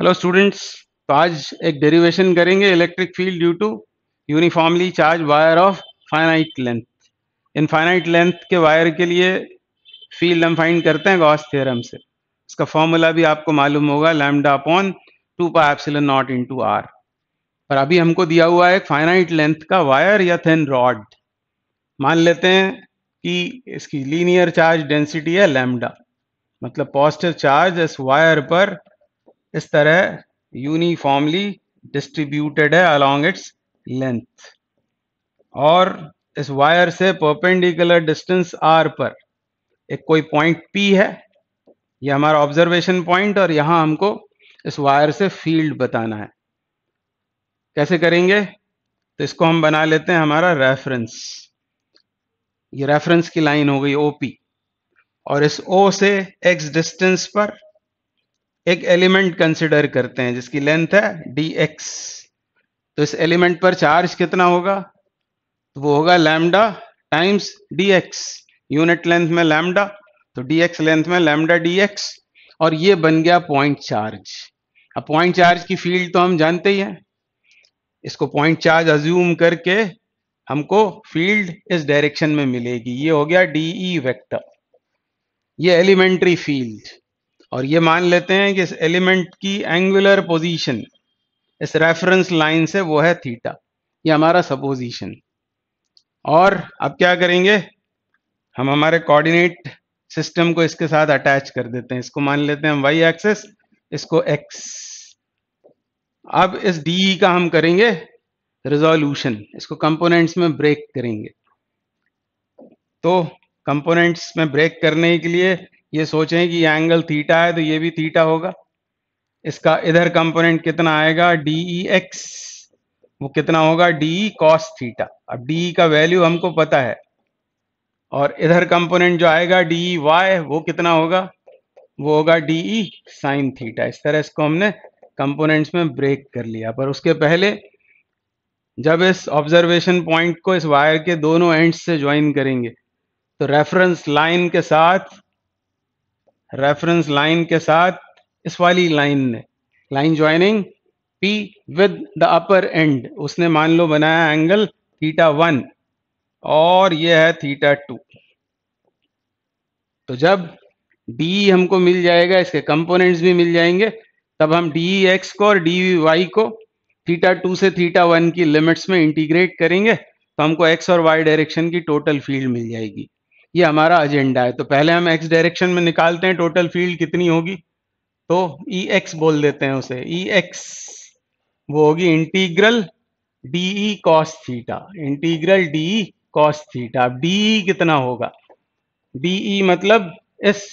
hello students तो आज एक डेरिवेशन करेंगे electric field due to uniformly charged wire of finite length infinite length के wire के लिए फील्ड हम फाइंड करते हैं गॉस थ्योरम से इसका फॉर्मूला भी आपको मालूम होगा lambda upon two pi epsilon nought into R पर अभी हमको दिया हुआ है एक फाइनाइट लेंथ का वायर या थिन रॉड मान लेते हैं कि इसकी लीनियर चार्ज डेंसिटी है लैमडा मतलब पॉजिटिव चार्ज इस वायर पर इस तरह यूनिफॉर्मली डिस्ट्रीब्यूटेड है अलोंग इट्स लेंथ और इस वायर से परपेंडिकुलर डिस्टेंस आर पर एक कोई पॉइंट पी है यह हमारा ऑब्जर्वेशन पॉइंट और यहां हमको इस वायर से फील्ड बताना है कैसे करेंगे तो इसको हम बना लेते हैं हमारा रेफरेंस ये रेफरेंस की लाइन हो गई ओपी और इस ओ से एक्स डिस्टेंस पर एक एलिमेंट कंसिडर करते हैं जिसकी लेंथ है डी एक्स तो इस एलिमेंट पर चार्ज कितना होगा तो वो होगा lambda times D X unit length में लैमडा तो डी एक्स लेंथ में लैमडा डी एक्स और ये बन गया पॉइंट चार्ज अब पॉइंट चार्ज की फील्ड तो हम जानते ही हैं इसको पॉइंट चार्ज अज्यूम करके हमको फील्ड इस डायरेक्शन में मिलेगी ये हो गया डीई वेक्टर ये एलिमेंट्री फील्ड और ये मान लेते हैं कि इस एलिमेंट की एंगुलर पोजीशन इस रेफरेंस लाइन से वो है थीटा ये हमारा सपोजिशन और अब क्या करेंगे हम हमारे कोऑर्डिनेट सिस्टम को इसके साथ अटैच कर देते हैं इसको मान लेते हैं हम वाई एक्सेस इसको एक्स अब इस डी का हम करेंगे रिजोल्यूशन इसको कंपोनेंट्स में ब्रेक करेंगे तो कंपोनेंट्स में ब्रेक करने के लिए ये सोचें कि ये एंगल थीटा है तो ये भी थीटा होगा इसका इधर कंपोनेंट कितना आएगा डी ई एक्स वो कितना होगा डी कॉस थीटा अब डी का वैल्यू हमको पता है और इधर कंपोनेंट जो आएगा डी वाई वो कितना होगा वो होगा डी ई साइन थीटा इस तरह इसको हमने कंपोनेंट्स में ब्रेक कर लिया पर उसके पहले जब इस ऑब्जर्वेशन पॉइंट को इस वायर के दोनों एंड से ज्वाइन करेंगे तो रेफरेंस लाइन के साथ रेफरेंस लाइन के साथ इस वाली लाइन ने line joining P with the upper end उसने मान लो बनाया एंगल थीटा वन और यह है थीटा टू तो जब डी हमको मिल जाएगा इसके कंपोनेंट्स भी मिल जाएंगे तब हम डी एक्स e को और डी वाई e को थीटा टू से थीटा वन की लिमिट्स में इंटीग्रेट करेंगे तो हमको एक्स और वाई डायरेक्शन की टोटल फील्ड मिल जाएगी ये हमारा एजेंडा है तो पहले हम एक्स डायरेक्शन में निकालते हैं टोटल फील्ड कितनी होगी तो ई e एक्स बोल देते हैं उसे ई e एक्स वो होगी integral D E cos theta integral D E cos theta अब डी e कितना होगा डी ई मतलब इस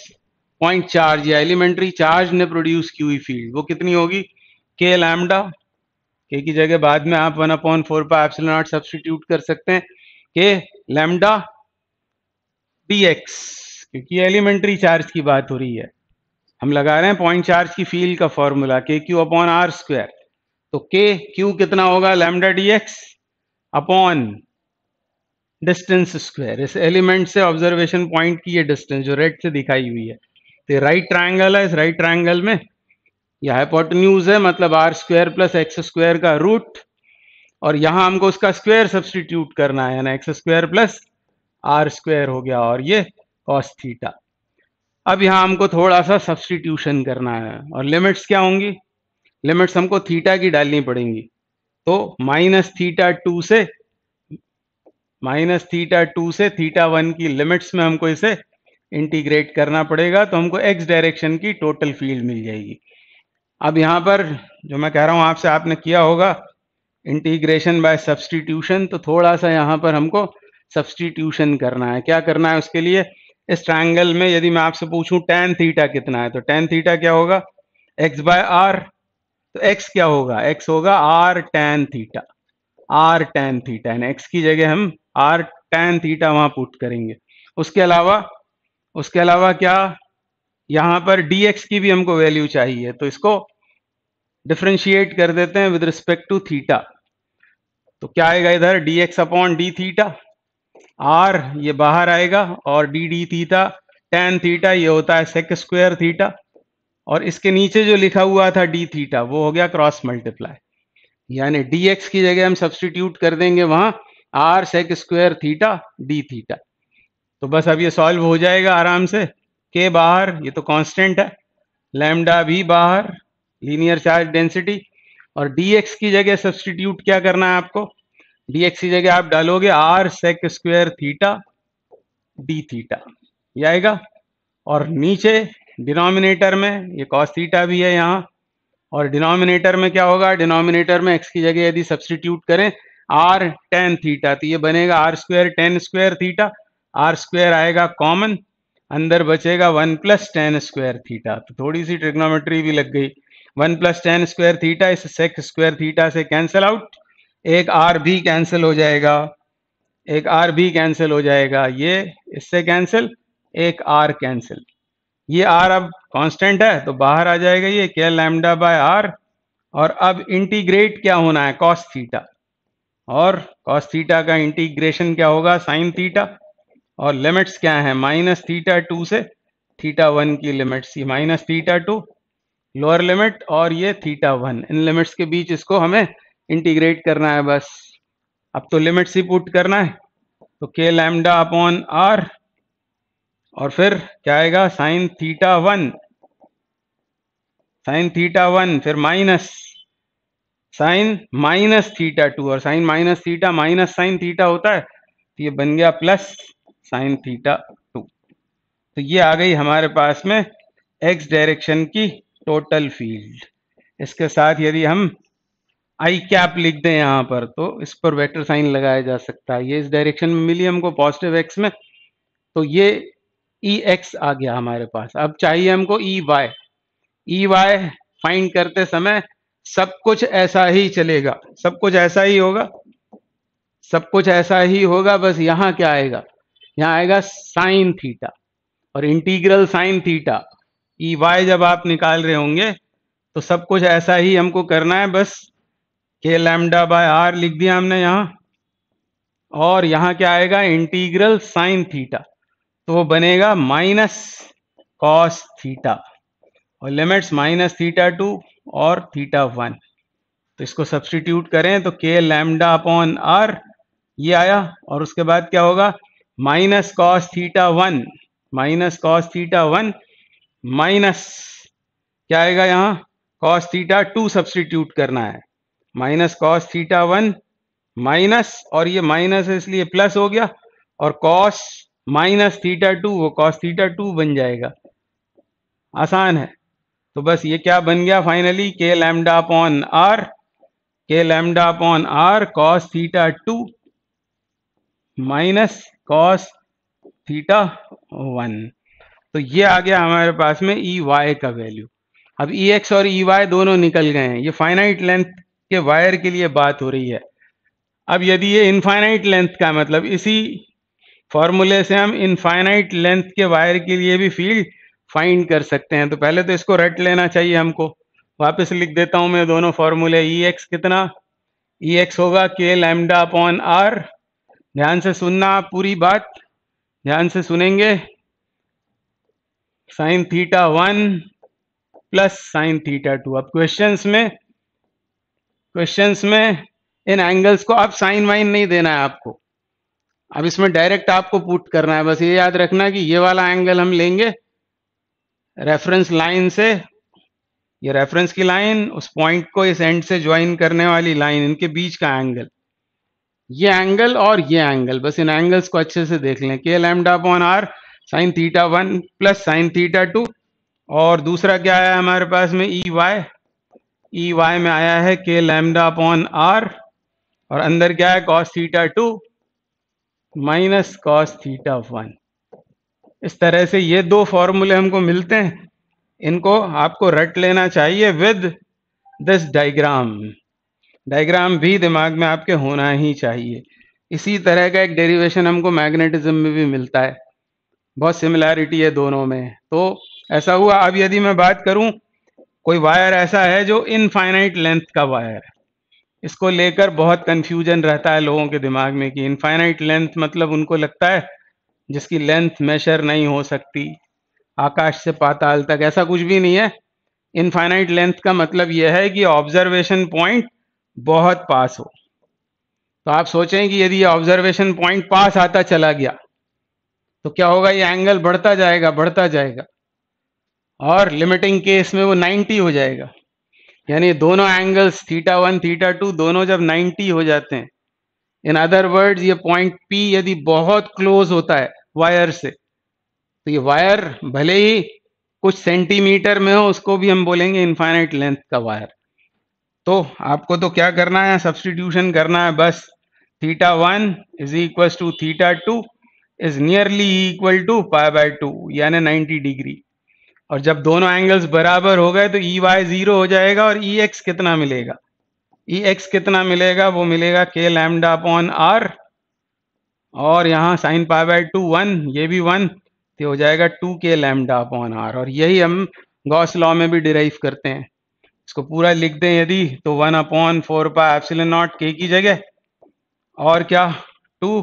पॉइंट चार्ज या एलिमेंट्री चार्ज ने प्रोड्यूस की हुई फील्ड वो कितनी होगी के लैमडा के की जगह बाद में आप one upon four pi epsilon substitute कर सकते हैं के लैमडा डी एक्स क्योंकि एलिमेंट्री चार्ज की बात हो रही है हम लगा रहे हैं पॉइंट चार्ज की फील्ड का formula K Q upon R square तो के क्यू कितना होगा lambda D X upon distance square इस एलिमेंट से ऑब्जर्वेशन पॉइंट की ये डिस्टेंस जो रेड से दिखाई हुई है तो ये राइट ट्राइंगल है इस राइट ट्राइंगल में यह हाइपोटन्यूज है मतलब R square plus X square का रूट और यहां हमको उसका स्क्वायर सब्सटीट्यूट करना है ना X square plus R square हो गया और ये कॉस थीटा अब यहाँ हमको थोड़ा सा सब्सटीट्यूशन करना है और लिमिट्स क्या होंगी लिमिट्स हमको थीटा की डालनी पड़ेंगी तो माइनस थीटा टू से माइनस थीटा टू से थीटा वन की लिमिट्स में हमको इसे इंटीग्रेट करना पड़ेगा तो हमको एक्स डायरेक्शन की टोटल फील्ड मिल जाएगी अब यहाँ पर जो मैं कह रहा हूँ आपसे आपने किया होगा इंटीग्रेशन बाय सब्सटीट्यूशन तो थोड़ा सा यहाँ पर हमको सब्सटीट्यूशन करना है क्या करना है उसके लिए इस ट्रायंगल में यदि मैं आपसे पूछूं टेन थीटा कितना है तो टेन थीटा क्या होगा एक्स बाय आर तो एक्स क्या होगा एक्स होगा R tan theta R tan theta यानी एक्स की जगह हम आर टेन थीटा वहां पुट करेंगे उसके अलावा उसके अलावा क्या यहां पर डी एक्स की भी हमको वैल्यू चाहिए तो इसको डिफ्रेंशिएट कर देते हैं विद रिस्पेक्ट टू थीटा तो क्या आएगा इधर D X upon D theta R ये बाहर आएगा और D D theta tan theta ये होता है सेक स्क्वायर थीटा और इसके नीचे जो लिखा हुआ था डी थीटा वो हो गया क्रॉस मल्टीप्लाई यानी डी एक्स की जगह हम सब्सटीट्यूट कर देंगे वहां R sec square theta D theta तो बस अब ये सॉल्व हो जाएगा आराम से के बाहर ये तो कांस्टेंट है लैमडा भी बाहर लीनियर चार्ज डेंसिटी और डी एक्स की जगह सब्सटीट्यूट क्या करना है आपको dx की जगह आप डालोगे R sec square theta D theta ये आएगा और नीचे डिनोमिनेटर में ये cos थीटा भी है यहाँ और डिनोमिनेटर में क्या होगा डिनोमिनेटर में एक्स की जगह यदि सब्सटीट्यूट करें आर टेन थीटा तो ये बनेगा R square tan square theta R square आएगा कॉमन अंदर बचेगा one plus tan square theta तो थोड़ी सी ट्रिग्नोमेट्री भी लग गई one plus tan square theta इस सेक स्क्वायर थीटा से कैंसिल आउट एक आर भी कैंसिल हो जाएगा एक आर भी कैंसिल हो जाएगा ये इससे कैंसिल एक आर कैंसिल ये आर अब कांस्टेंट है तो बाहर आ जाएगा ये के लैमडा बाय आर और अब इंटीग्रेट क्या होना है कॉस थीटा और कॉस थीटा का इंटीग्रेशन क्या होगा साइन थीटा और लिमिट्स क्या है माइनस थीटा टू से थीटा वन की लिमिट्स ये minus theta two lower limit और ये थीटा वन इन लिमिट्स के बीच इसको हमें इंटीग्रेट करना है बस अब तो लिमिट्स ही पुट करना है तो के लैमडा अपॉन आर और फिर क्या आएगा sine theta one sine theta one फिर minus sine minus theta two और sine minus theta minus sine theta होता है तो ये बन गया प्लस साइन थीटा टू तो ये आ गई हमारे पास में एक्स डायरेक्शन की टोटल फील्ड इसके साथ यदि हम आई कैप लिख दें यहां पर तो इस पर वेक्टर साइन लगाया जा सकता है ये इस डायरेक्शन में मिली हमको पॉजिटिव एक्स में तो ये ई e एक्स आ गया हमारे पास अब चाहिए हमको E Y E Y find करते समय सब कुछ ऐसा ही चलेगा सब कुछ ऐसा ही होगा सब कुछ ऐसा ही होगा बस यहाँ क्या आएगा यहाँ आएगा साइन थीटा और integral sine theta E e Y जब आप निकाल रहे होंगे तो सब कुछ ऐसा ही हमको करना है बस के लैमडा बाय आर लिख दिया हमने यहां और यहां क्या आएगा इंटीग्रल साइन थीटा तो वो बनेगा माइनस कॉस थीटा और लिमिट्स माइनस थीटा टू और थीटा वन तो इसको सब्सटीट्यूट करें तो के लैमडा अपॉन आर ये आया और उसके बाद क्या होगा minus cos theta one minus cos theta one minus क्या आएगा यहाँ कॉस थीटा टू सब्सटीट्यूट करना है minus cos theta one minus और ये माइनस है इसलिए प्लस हो गया और कॉस माइनस थीटा टू वो कॉस थीटा टू बन जाएगा आसान है तो बस ये क्या बन गया finally K lambda upon R K lambda upon R cos theta two minus cos theta one तो ये आ गया हमारे पास में ई e वाई का वैल्यू अब ई e एक्स और ई e वाई दोनों निकल गए हैं ये फाइनाइट लेंथ के वायर के लिए बात हो रही है अब यदि ये इनफाइनाइट लेंथ का मतलब इसी फॉर्मूले से हम इनफाइनाइट लेंथ के वायर के लिए भी फील्ड फाइंड कर सकते हैं तो पहले तो इसको रट लेना चाहिए हमको वापस लिख देता हूं मैं दोनों फॉर्मूले ई एक्स कितना ई एक्स होगा के लैमडा अपॉन आर ध्यान से सुनना आप पूरी बात ध्यान से सुनेंगे sine theta one plus sine theta two अब क्वेश्चंस में क्वेश्चंस में इन एंगल्स को आप साइन वाइन नहीं देना है आपको अब इसमें डायरेक्ट आपको पुट करना है बस ये याद रखना कि ये वाला एंगल हम लेंगे रेफरेंस लाइन से ये रेफरेंस की लाइन उस पॉइंट को इस एंड से ज्वाइन करने वाली लाइन इनके बीच का एंगल ये एंगल और ये एंगल बस इन एंगल्स को अच्छे से देख लें K lambda upon R sine theta one plus sine theta two और दूसरा क्या है हमारे पास में E e Y E e Y में आया है के लैमडा अपॉन आर और अंदर क्या है cos theta two minus cos theta one इस तरह से ये दो फॉर्मूले हमको मिलते हैं इनको आपको रट लेना चाहिए विद दिस डायग्राम डायग्राम भी दिमाग में आपके होना ही चाहिए इसी तरह का एक डेरिवेशन हमको मैग्नेटिज्म में भी मिलता है बहुत सिमिलैरिटी है दोनों में तो ऐसा हुआ अब यदि मैं बात करूं कोई वायर ऐसा है जो इनफाइनाइट लेंथ का वायर है इसको लेकर बहुत कंफ्यूजन रहता है लोगों के दिमाग में कि इनफाइनाइट लेंथ मतलब उनको लगता है जिसकी लेंथ मेशर नहीं हो सकती आकाश से पाताल तक ऐसा कुछ भी नहीं है इनफाइनाइट लेंथ का मतलब यह है कि ऑब्जर्वेशन पॉइंट बहुत पास हो तो आप सोचें कि यदि ऑब्जर्वेशन पॉइंट पास आता चला गया तो क्या होगा ये एंगल बढ़ता जाएगा बढ़ता जाएगा और लिमिटिंग केस में वो 90 हो जाएगा यानी दोनों angles theta one theta two दोनों जब 90 हो जाते हैं इन अदर वर्ड्स ये पॉइंट पी यदि बहुत क्लोज होता है वायर से तो ये वायर भले ही कुछ सेंटीमीटर में हो उसको भी हम बोलेंगे इन्फाइनाइट लेंथ का वायर तो आपको तो क्या करना है सब्सटीट्यूशन करना है बस theta one is equal to theta two is nearly equal to pi by two यानी 90 डिग्री और जब दोनों एंगल्स बराबर हो गए तो ई वाई जीरो हो जाएगा और ई e एक्स कितना मिलेगा ई e एक्स कितना मिलेगा वो मिलेगा के लैमडा अपॉन आर और यहाँ sine pi by two one ये भी वन तो हो जाएगा टू के लैमडा अपॉन आर और यही हम गॉस लॉ में भी डिराइव करते हैं इसको पूरा लिख दें यदि तो one upon four pi epsilon naught के की जगह और क्या टू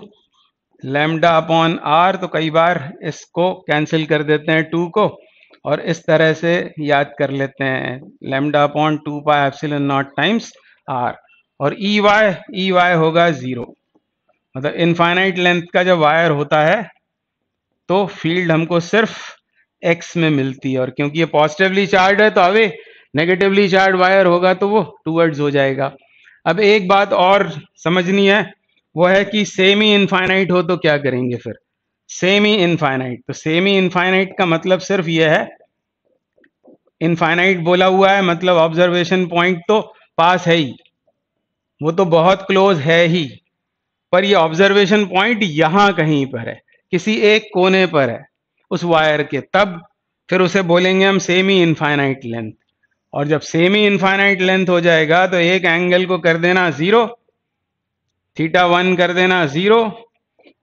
लैमडा अपॉन आर तो कई बार इसको कैंसिल कर देते हैं टू को और इस तरह से याद कर लेते हैं lambda upon two pi epsilon naught times R और ई वाई ई वाई होगा ज़ीरो मतलब इनफाइनाइट लेंथ का जब वायर होता है तो फील्ड हमको सिर्फ एक्स में मिलती है और क्योंकि ये पॉजिटिवली चार्ज है तो अवे नेगेटिवली चार्ज वायर होगा तो वो टूवर्ड्स हो जाएगा अब एक बात और समझनी है वो है कि सेमी इनफाइनाइट हो तो क्या करेंगे फिर सेमी इनफाइनाइट तो सेमी इनफाइनाइट का मतलब सिर्फ यह है इनफाइनाइट बोला हुआ है मतलब ऑब्जर्वेशन पॉइंट तो पास है ही वो तो बहुत क्लोज है ही पर ये ऑब्जर्वेशन पॉइंट यहां कहीं पर है किसी एक कोने पर है उस वायर के तब फिर उसे बोलेंगे हम सेमी इनफाइनाइट लेंथ और जब सेमी इनफाइनाइट लेंथ हो जाएगा तो एक एंगल को कर देना जीरो थीटा वन कर देना जीरो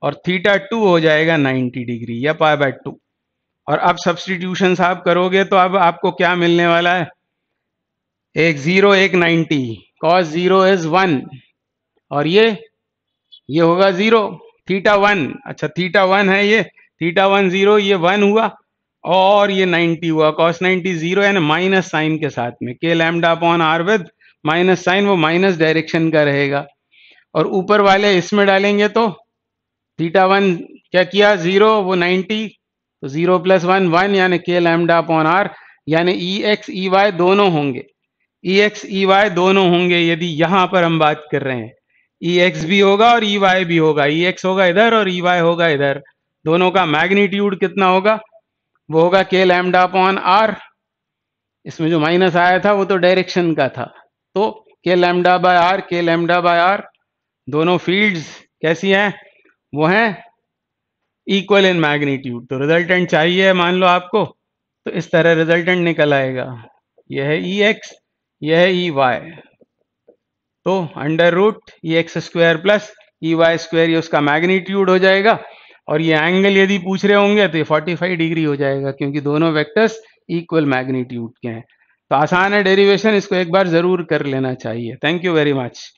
और थीटा टू हो जाएगा 90 डिग्री या पाई बाय टू और अब सब्सटीट्यूशन आप करोगे तो अब आपको क्या मिलने वाला है एक जीरो एक ninety cos zero is one और ये ये होगा जीरो थीटा वन अच्छा थीटा वन है ये थीटा वन जीरो ये वन हुआ और ये नाइन्टी हुआ कॉस नाइन्टी जीरो यानी माइनस साइन के साथ में K lambda upon R with minus sine वो माइनस डायरेक्शन का रहेगा और ऊपर वाले इसमें डालेंगे तो थीटा वन क्या किया जीरो वो नाइनटी तो जीरो प्लस वन वन यानी के लैमडा अपॉन आर यानी ई एक्स ई वाई दोनों होंगे ई एक्स ई वाई दोनों होंगे यदि यहाँ पर हम बात कर रहे हैं ई e एक्स भी होगा और ई e वाई भी होगा ई e एक्स होगा इधर और ई वाई होगा इधर दोनों का मैग्नीट्यूड कितना होगा वो होगा के लैमडा अपॉन आर इसमें जो माइनस आया था वो तो डायरेक्शन का था तो K lambda by R K lambda by R दोनों फील्ड्स कैसी हैं वो हैं इक्वल इन मैग्नीट्यूड तो रिजल्टेंट चाहिए मान लो आपको तो इस तरह रिजल्टेंट निकल आएगा यह है ई एक्स यह है ई वाई तो under root E X square plus E Y square ये उसका मैग्नीट्यूड हो जाएगा और ये एंगल यदि पूछ रहे होंगे तो ये 45 डिग्री हो जाएगा क्योंकि दोनों वेक्टर्स इक्वल मैग्नीट्यूड के हैं तो आसान है डेरिवेशन इसको एक बार जरूर कर लेना चाहिए थैंक यू वेरी मच